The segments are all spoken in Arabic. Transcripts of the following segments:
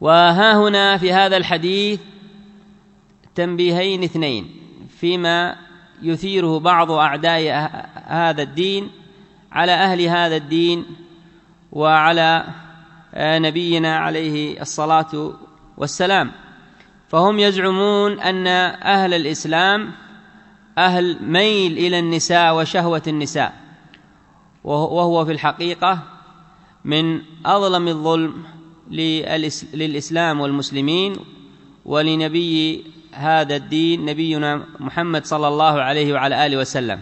وها هنا في هذا الحديث تنبيهين اثنين فيما يثيره بعض أعداء هذا الدين على أهل هذا الدين وعلى نبينا عليه الصلاة والسلام فهم يزعمون أن أهل الإسلام أهل ميل إلى النساء وشهوة النساء وهو في الحقيقة من أظلم الظلم للإسلام والمسلمين ولنبي هذا الدين نبينا محمد صلى الله عليه وعلى آله وسلم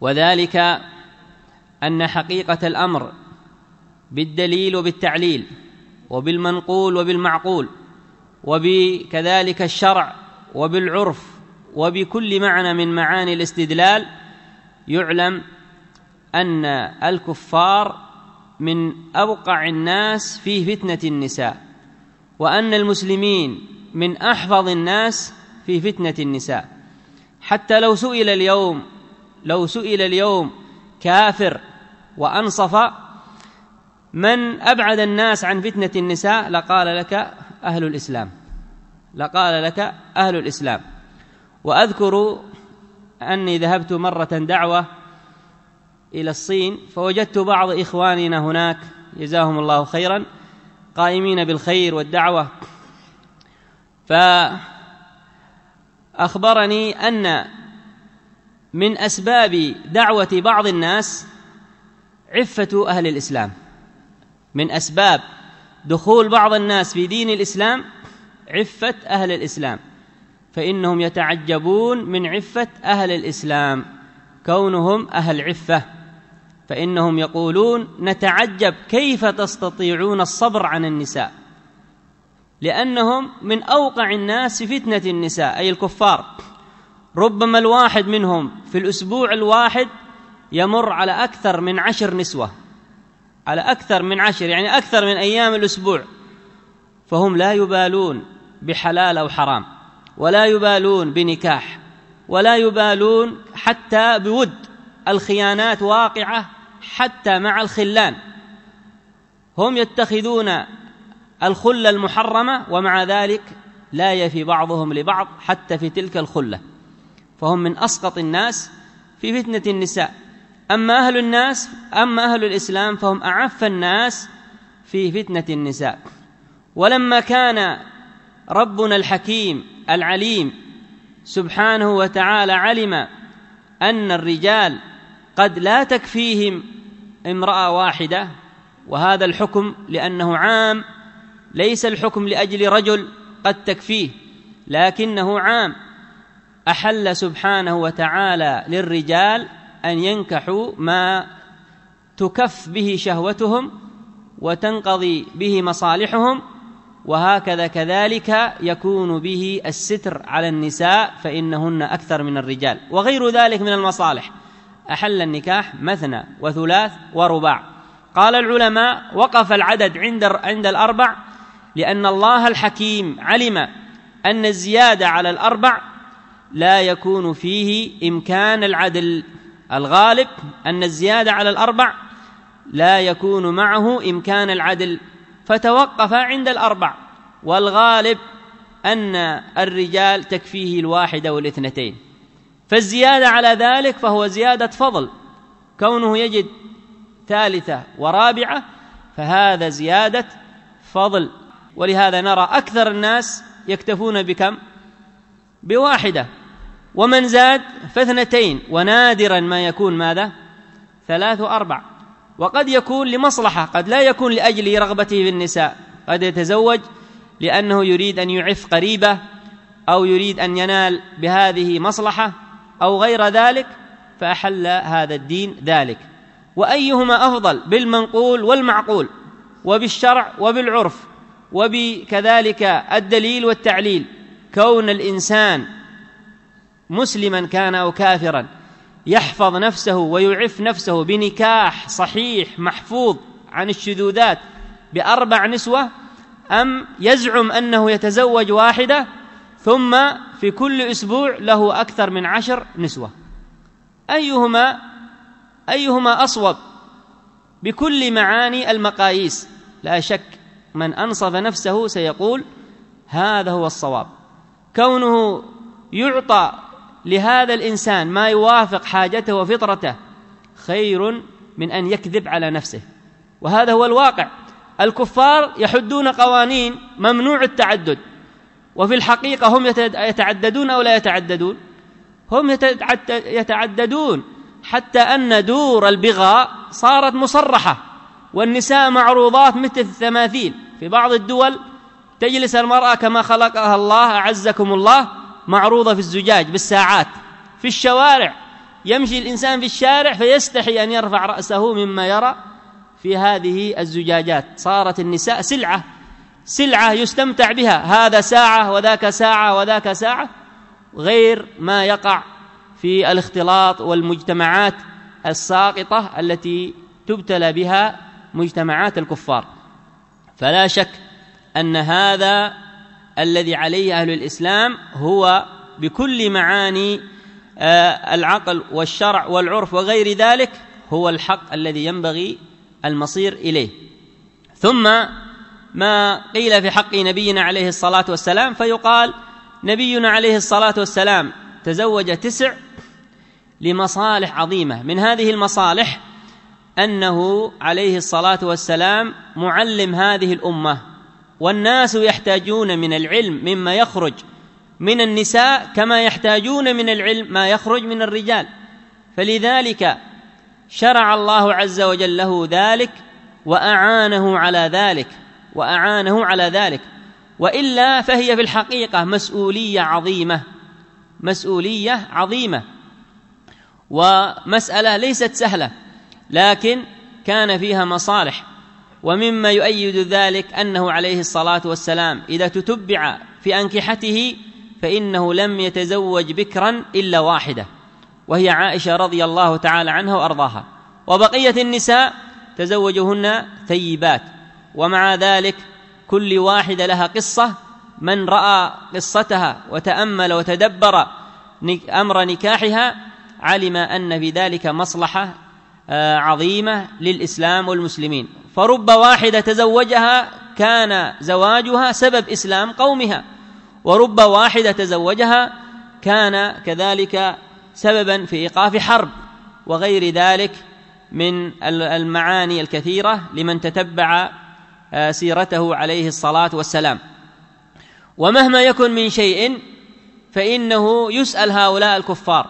وذلك أن حقيقة الأمر بالدليل وبالتعليل وبالمنقول وبالمعقول وبكذلك الشرع وبالعرف وبكل معنى من معاني الاستدلال يعلم أن الكفار من أوقع الناس في فتنة النساء وأن المسلمين من أحفظ الناس في فتنة النساء حتى لو سئل اليوم لو سئل اليوم كافر وأنصف من أبعد الناس عن فتنة النساء لقال لك أهل الإسلام لقال لك أهل الإسلام وأذكر أني ذهبت مرة دعوة إلى الصين فوجدت بعض إخواننا هناك جزاهم الله خيرا قائمين بالخير والدعوة فأخبرني أن من أسباب دعوة بعض الناس عفة أهل الإسلام من أسباب دخول بعض الناس في دين الإسلام عفة أهل الإسلام فإنهم يتعجبون من عفة أهل الإسلام كونهم أهل عفة فإنهم يقولون نتعجب كيف تستطيعون الصبر عن النساء لأنهم من أوقع الناس في فتنة النساء أي الكفار ربما الواحد منهم في الأسبوع الواحد يمر على أكثر من عشر نسوة على أكثر من عشر يعني أكثر من أيام الأسبوع فهم لا يبالون بحلال أو حرام ولا يبالون بنكاح ولا يبالون حتى بود الخيانات واقعه حتى مع الخلان هم يتخذون الخله المحرمه ومع ذلك لا يفي بعضهم لبعض حتى في تلك الخله فهم من اسقط الناس في فتنه النساء اما اهل الناس اما اهل الاسلام فهم اعف الناس في فتنه النساء ولما كان ربنا الحكيم العليم سبحانه وتعالى علم ان الرجال قد لا تكفيهم امراه واحده وهذا الحكم لانه عام ليس الحكم لاجل رجل قد تكفيه لكنه عام احل سبحانه وتعالى للرجال ان ينكحوا ما تكف به شهوتهم وتنقضي به مصالحهم وهكذا كذلك يكون به الستر على النساء فإنهن أكثر من الرجال وغير ذلك من المصالح أحل النكاح مثنى وثلاث ورباع قال العلماء وقف العدد عند عند الأربع لأن الله الحكيم علم أن الزيادة على الأربع لا يكون فيه إمكان العدل الغالب أن الزيادة على الأربع لا يكون معه إمكان العدل فتوقف عند الأربع والغالب أن الرجال تكفيه الواحدة والاثنتين فالزيادة على ذلك فهو زيادة فضل كونه يجد ثالثة ورابعة فهذا زيادة فضل ولهذا نرى أكثر الناس يكتفون بكم؟ بواحدة ومن زاد فاثنتين ونادرا ما يكون ماذا؟ ثلاث واربع وقد يكون لمصلحة قد لا يكون لأجل رغبته في النساء قد يتزوج لأنه يريد أن يعف قريبه أو يريد أن ينال بهذه مصلحة أو غير ذلك فأحل هذا الدين ذلك وأيهما أفضل بالمنقول والمعقول وبالشرع وبالعرف وبكذلك الدليل والتعليل كون الإنسان مسلما كان أو كافرا يحفظ نفسه ويعف نفسه بنكاح صحيح محفوظ عن الشذوذات بأربع نسوة أم يزعم أنه يتزوج واحدة ثم في كل أسبوع له أكثر من عشر نسوة أيهما أيهما أصوب بكل معاني المقاييس لا شك من أنصف نفسه سيقول هذا هو الصواب كونه يعطى لهذا الانسان ما يوافق حاجته وفطرته خير من ان يكذب على نفسه وهذا هو الواقع الكفار يحدون قوانين ممنوع التعدد وفي الحقيقه هم يتعددون او لا يتعددون هم يتعددون حتى ان دور البغاء صارت مصرحه والنساء معروضات مثل الثماثيل في بعض الدول تجلس المراه كما خلقها الله اعزكم الله معروضه في الزجاج بالساعات في الشوارع يمشي الانسان في الشارع فيستحي ان يرفع راسه مما يرى في هذه الزجاجات صارت النساء سلعه سلعه يستمتع بها هذا ساعه وذاك ساعه وذاك ساعه غير ما يقع في الاختلاط والمجتمعات الساقطه التي تبتلى بها مجتمعات الكفار فلا شك ان هذا الذي عليه أهل الإسلام هو بكل معاني آه، العقل والشرع والعرف وغير ذلك هو الحق الذي ينبغي المصير إليه ثم ما قيل في حق نبينا عليه الصلاة والسلام فيقال نبينا عليه الصلاة والسلام تزوج تسع لمصالح عظيمة من هذه المصالح أنه عليه الصلاة والسلام معلم هذه الأمة والناس يحتاجون من العلم مما يخرج من النساء كما يحتاجون من العلم ما يخرج من الرجال فلذلك شرع الله عز وجل له ذلك واعانه على ذلك واعانه على ذلك والا فهي في الحقيقه مسؤوليه عظيمه مسؤوليه عظيمه ومساله ليست سهله لكن كان فيها مصالح ومما يؤيد ذلك انه عليه الصلاه والسلام اذا تتبع في انكحته فانه لم يتزوج بكرا الا واحده وهي عائشه رضي الله تعالى عنها وارضاها وبقيه النساء تزوجهن ثيبات ومع ذلك كل واحده لها قصه من راى قصتها وتامل وتدبر امر نكاحها علم ان في ذلك مصلحه آه، عظيمه للاسلام والمسلمين فرب واحدة تزوجها كان زواجها سبب إسلام قومها ورب واحدة تزوجها كان كذلك سببا في إيقاف حرب وغير ذلك من المعاني الكثيرة لمن تتبع آه، سيرته عليه الصلاة والسلام ومهما يكن من شيء فإنه يسأل هؤلاء الكفار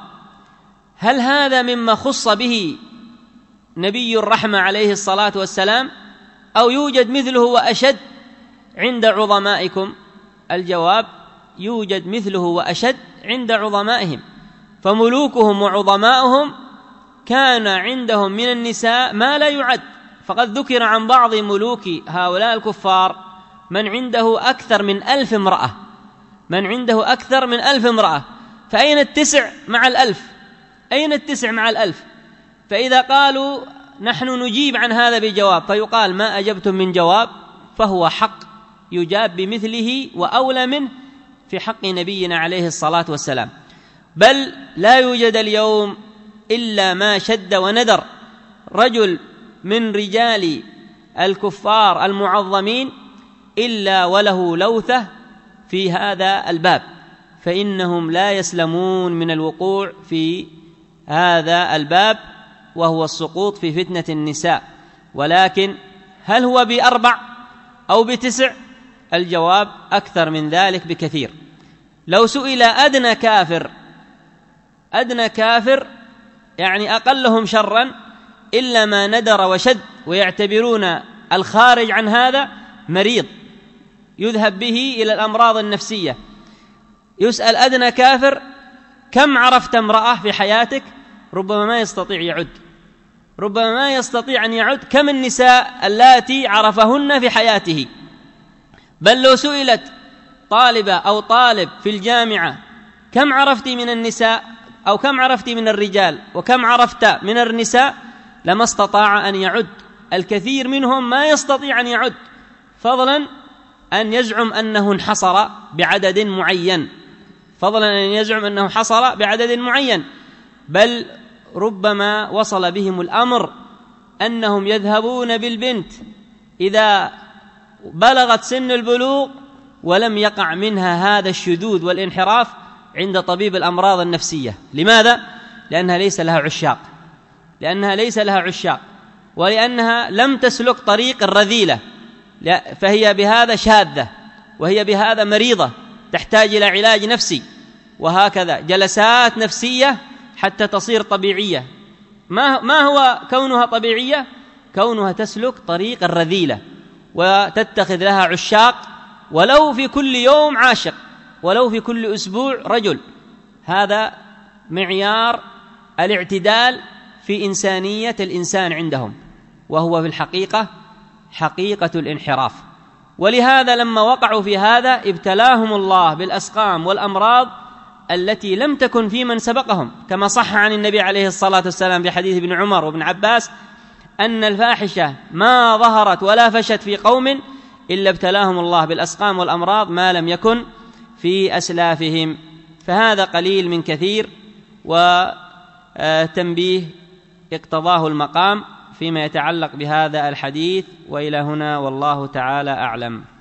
هل هذا مما خص به نبي الرحمه عليه الصلاه والسلام او يوجد مثله واشد عند عظمائكم الجواب يوجد مثله واشد عند عظمائهم فملوكهم وعظمائهم كان عندهم من النساء ما لا يعد فقد ذكر عن بعض ملوك هؤلاء الكفار من عنده أكثر من ألف امرأة من عنده أكثر من ألف امرأة فأين التسع مع الألف أين التسع مع الألف فإذا قالوا نحن نجيب عن هذا بجواب فيقال ما أجبتم من جواب فهو حق يجاب بمثله وأولى منه في حق نبينا عليه الصلاة والسلام بل لا يوجد اليوم إلا ما شد وندر رجل من رجال الكفار المعظمين إلا وله لوثة في هذا الباب فإنهم لا يسلمون من الوقوع في هذا الباب وهو السقوط في فتنة النساء ولكن هل هو بأربع أو بتسع الجواب أكثر من ذلك بكثير لو سئل أدنى كافر أدنى كافر يعني أقلهم شرا إلا ما ندر وشد ويعتبرون الخارج عن هذا مريض يذهب به إلى الأمراض النفسية يسأل أدنى كافر كم عرفت امرأة في حياتك ربما ما يستطيع يعد ربما ما يستطيع أن يعد كم النساء اللاتي عرفهن في حياته بل لو سئلت طالبة أو طالب في الجامعة كم عرفت من النساء أو كم عرفت من الرجال وكم عرفت من النساء لما استطاع أن يعد الكثير منهم ما يستطيع أن يعد فضلا أن يزعم أنه انحصر بعدد معين فضلا أن يزعم أنه حصر بعدد معين بل ربما وصل بهم الامر انهم يذهبون بالبنت اذا بلغت سن البلوغ ولم يقع منها هذا الشذوذ والانحراف عند طبيب الامراض النفسيه لماذا لانها ليس لها عشاق لانها ليس لها عشاق ولانها لم تسلك طريق الرذيله فهي بهذا شاذه وهي بهذا مريضه تحتاج الى علاج نفسي وهكذا جلسات نفسيه حتى تصير طبيعيه ما ما هو كونها طبيعيه كونها تسلك طريق الرذيله وتتخذ لها عشاق ولو في كل يوم عاشق ولو في كل اسبوع رجل هذا معيار الاعتدال في انسانيه الانسان عندهم وهو في الحقيقه حقيقه الانحراف ولهذا لما وقعوا في هذا ابتلاهم الله بالاسقام والامراض التي لم تكن في من سبقهم كما صح عن النبي عليه الصلاه والسلام في حديث ابن عمر وابن عباس ان الفاحشه ما ظهرت ولا فشت في قوم الا ابتلاهم الله بالاسقام والامراض ما لم يكن في اسلافهم فهذا قليل من كثير وتنبيه اقتضاه المقام فيما يتعلق بهذا الحديث والى هنا والله تعالى اعلم